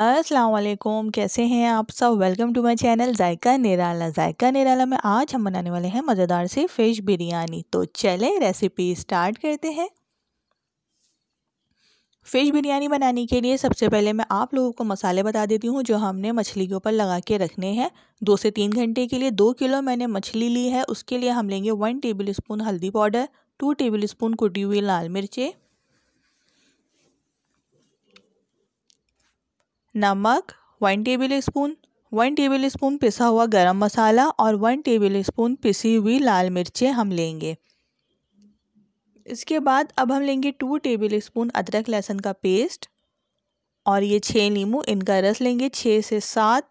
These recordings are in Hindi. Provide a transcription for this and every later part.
असलकुम कैसे हैं आप सब welcome to my channel Zayka Nirala Zayka Nirala में आज हम बनाने वाले हैं मज़ेदार सी फ़िश बिरयानी तो चले रेसिपी स्टार्ट करते हैं फ़िश बिरयानी बनाने के लिए सबसे पहले मैं आप लोगों को मसाले बता देती हूँ जो हमने मछली के ऊपर लगा के रखने हैं दो से तीन घंटे के लिए दो किलो मैंने मछली ली है उसके लिए हम लेंगे वन टेबल स्पून हल्दी पाउडर टू टेबल स्पून कुटी हुई लाल मिर्चें नमक one tablespoon one tablespoon पिसा हुआ गरम मसाला और वन टेबल स्पून पिसी हुई लाल मिर्चें हम लेंगे इसके बाद अब हम लेंगे टू टेबल स्पून अदरक लहसुन का पेस्ट और ये छः नींबू इनका रस लेंगे छः से सात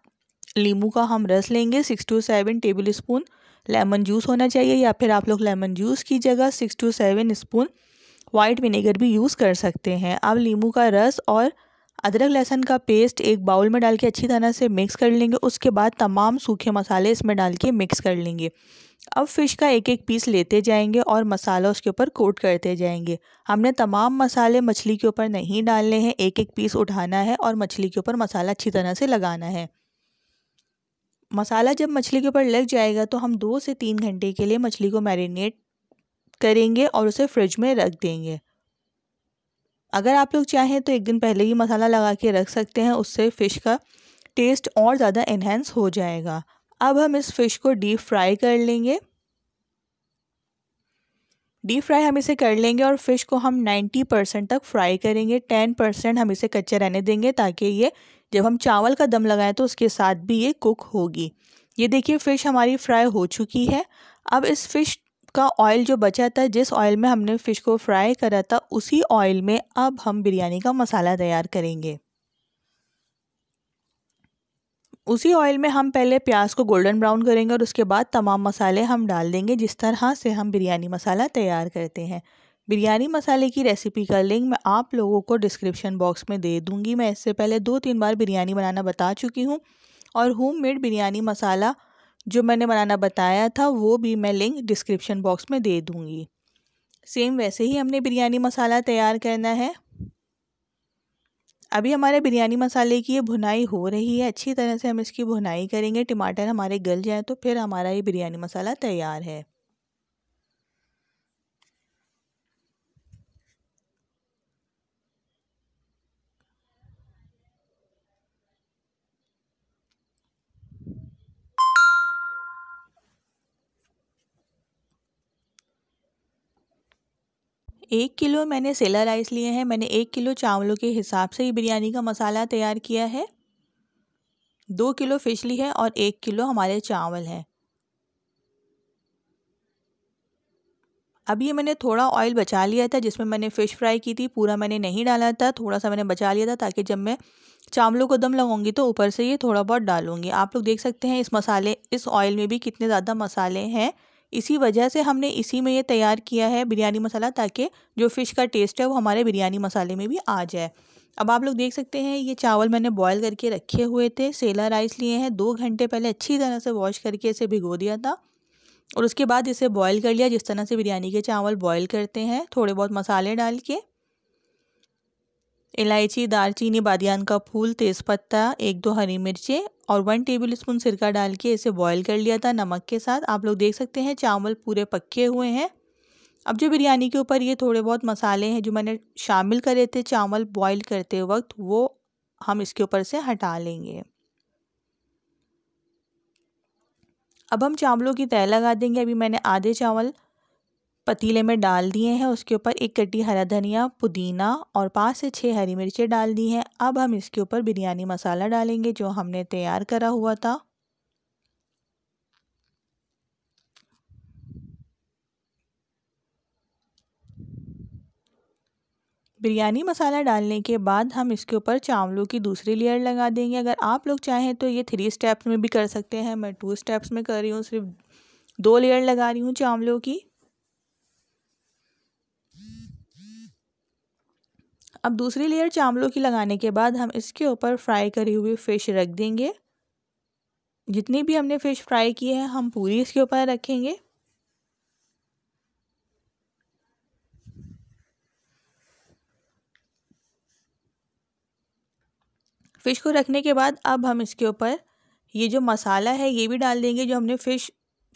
नींबू का हम रस लेंगे six to seven tablespoon lemon juice होना चाहिए या फिर आप लोग लेमन जूस की जगह six to seven spoon white vinegar भी यूज़ कर सकते हैं अब नींबू का रस और अदरक लहसन का पेस्ट एक बाउल में डाल के अच्छी तरह से मिक्स कर लेंगे उसके बाद तमाम सूखे मसाले इसमें डाल के मिक्स कर लेंगे अब फ़िश का एक एक पीस लेते जाएंगे और मसाला उसके ऊपर कोट करते जाएंगे हमने तमाम मसाले मछली के ऊपर नहीं डालने हैं एक एक पीस उठाना है और मछली के ऊपर मसाला अच्छी तरह से लगाना है मसाला जब मछली के ऊपर लग जाएगा तो हम दो से तीन घंटे के लिए मछली को मैरिनेट करेंगे और उसे फ्रिज में रख देंगे अगर आप लोग चाहें तो एक दिन पहले ही मसाला लगा के रख सकते हैं उससे फ़िश का टेस्ट और ज़्यादा इन्हेंस हो जाएगा अब हम इस फ़िश को डीप फ्राई कर लेंगे डीप फ्राई हम इसे कर लेंगे और फ़िश को हम 90 परसेंट तक फ्राई करेंगे 10 परसेंट हम इसे कच्चे रहने देंगे ताकि ये जब हम चावल का दम लगाएं तो उसके साथ भी ये कुक होगी ये देखिए फ़िश हमारी फ्राई हो चुकी है अब इस फ़िश का ऑयल जो बचा था जिस ऑयल में हमने फ़िश को फ्राई करा था उसी ऑयल में अब हम बिरयानी का मसाला तैयार करेंगे उसी ऑयल में हम पहले प्याज को गोल्डन ब्राउन करेंगे और उसके बाद तमाम मसाले हम डाल देंगे जिस तरह से हम बिरयानी मसाला तैयार करते हैं बिरयानी मसाले की रेसिपी का लिंक मैं आप लोगों को डिस्क्रिप्शन बॉक्स में दे दूँगी मैं इससे पहले दो तीन बार बिरयानी बनाना बता चुकी हूँ और होम मेड बिरयानी मसाला जो मैंने बनाना बताया था वो भी मैं लिंक डिस्क्रिप्शन बॉक्स में दे दूँगी सेम वैसे ही हमने बिरयानी मसाला तैयार करना है अभी हमारे बिरयानी मसाले की ये भुनाई हो रही है अच्छी तरह से हम इसकी भुनाई करेंगे टमाटर हमारे गल जाए तो फिर हमारा ये बिरयानी मसाला तैयार है एक किलो मैंने सेला राइस लिए हैं मैंने एक किलो चावलों के हिसाब से ही बिरयानी का मसाला तैयार किया है दो किलो फिश ली है और एक किलो हमारे चावल हैं अभी ये मैंने थोड़ा ऑयल बचा लिया था जिसमें मैंने फ़िश फ्राई की थी पूरा मैंने नहीं डाला था थोड़ा सा मैंने बचा लिया था ताकि जब मैं चावलों को दम लगाऊंगी तो ऊपर से ये थोड़ा बहुत डालूंगी आप लोग देख सकते हैं इस मसाले इस ऑयल में भी कितने ज़्यादा मसाले हैं इसी वजह से हमने इसी में ये तैयार किया है बिरयानी मसाला ताकि जो फ़िश का टेस्ट है वो हमारे बिरयानी मसाले में भी आ जाए अब आप लोग देख सकते हैं ये चावल मैंने बॉयल करके रखे हुए थे सेला राइस लिए हैं दो घंटे पहले अच्छी तरह से वॉश करके इसे भिगो दिया था और उसके बाद इसे बॉयल कर लिया जिस तरह से बिरयानी के चावल बॉयल करते हैं थोड़े बहुत मसाले डाल के इलायची दालचीनी बादियान का फूल तेज़पत्ता एक दो हरी मिर्चें और वन टेबल स्पून सिरका डाल के इसे बॉईल कर लिया था नमक के साथ आप लोग देख सकते हैं चावल पूरे पके हुए हैं अब जो बिरयानी के ऊपर ये थोड़े बहुत मसाले हैं जो मैंने शामिल करे थे चावल बॉयल करते वक्त वो हम इसके ऊपर से हटा लेंगे अब हम चावलों की तय लगा देंगे अभी मैंने आधे चावल पतीले में डाल दिए हैं उसके ऊपर एक कटी हरा धनिया पुदीना और पाँच से छः हरी मिर्चें डाल दी हैं अब हम इसके ऊपर बिरयानी मसाला डालेंगे जो हमने तैयार करा हुआ था बिरयानी मसाला डालने के बाद हम इसके ऊपर चावलों की दूसरी लेयर लगा देंगे अगर आप लोग चाहें तो ये थ्री स्टेप्स में भी कर सकते हैं मैं टू स्टेप्स में कर रही हूँ सिर्फ दो लेयर लगा रही हूँ चावलों की अब दूसरी लेयर चावलों की लगाने के बाद हम इसके ऊपर फ्राई करी हुई फ़िश रख देंगे जितनी भी हमने फ़िश फ्राई की है हम पूरी इसके ऊपर रखेंगे फ़िश को रखने के बाद अब हम इसके ऊपर ये जो मसाला है ये भी डाल देंगे जो हमने फ़िश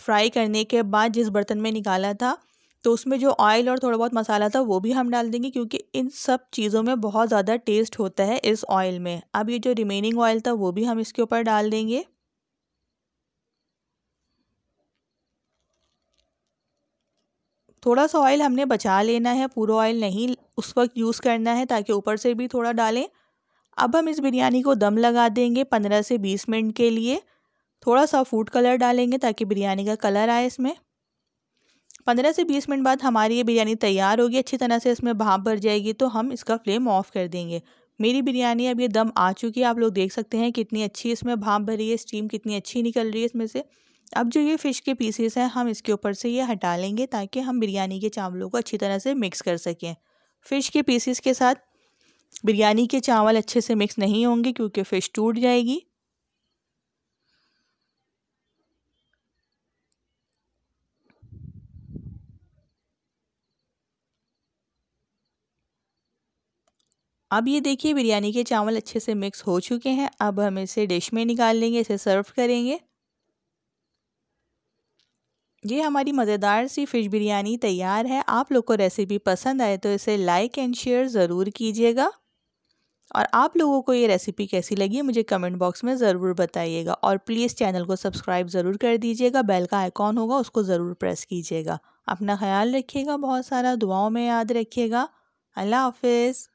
फ्राई करने के बाद जिस बर्तन में निकाला था तो उसमें जो ऑयल और थोड़ा बहुत मसाला था वो भी हम डाल देंगे क्योंकि इन सब चीज़ों में बहुत ज़्यादा टेस्ट होता है इस ऑयल में अब ये जो रिमेनिंग ऑयल था वो भी हम इसके ऊपर डाल देंगे थोड़ा सा ऑयल हमने बचा लेना है पूरा ऑयल नहीं उस वक्त यूज़ करना है ताकि ऊपर से भी थोड़ा डालें अब हम इस बिरयानी को दम लगा देंगे पंद्रह से बीस मिनट के लिए थोड़ा सा फूड कलर डालेंगे ताकि बिरयानी का कलर आए इसमें पंद्रह से बीस मिनट बाद हमारी ये बिरयानी तैयार होगी अच्छी तरह से इसमें भाप भर जाएगी तो हम इसका फ्लेम ऑफ कर देंगे मेरी बिरयानी अब ये दम आ चुकी है आप लोग देख सकते हैं कितनी अच्छी इसमें भाप भरी है स्टीम कितनी अच्छी निकल रही है इसमें से अब जो ये फ़िश के पीसेस हैं हम इसके ऊपर से ये हटा लेंगे ताकि हम बिरयानी के चावलों को अच्छी तरह से मिक्स कर सकें फ़िश के पीसेस के साथ बिरयानी के चावल अच्छे से मिक्स नहीं होंगे क्योंकि फ़िश टूट जाएगी अब ये देखिए बिरयानी के चावल अच्छे से मिक्स हो चुके हैं अब हम इसे डिश में निकाल लेंगे इसे सर्व करेंगे ये हमारी मज़ेदार सी फ़िश बिरयानी तैयार है आप लोग को रेसिपी पसंद आए तो इसे लाइक एंड शेयर ज़रूर कीजिएगा और आप लोगों को ये रेसिपी कैसी लगी मुझे कमेंट बॉक्स में ज़रूर बताइएगा और प्लीज़ चैनल को सब्सक्राइब ज़रूर कर दीजिएगा बेल का आइकॉन होगा उसको ज़रूर प्रेस कीजिएगा अपना ख्याल रखिएगा बहुत सारा दुआओं में याद रखिएगा अल्लाह हाफिज़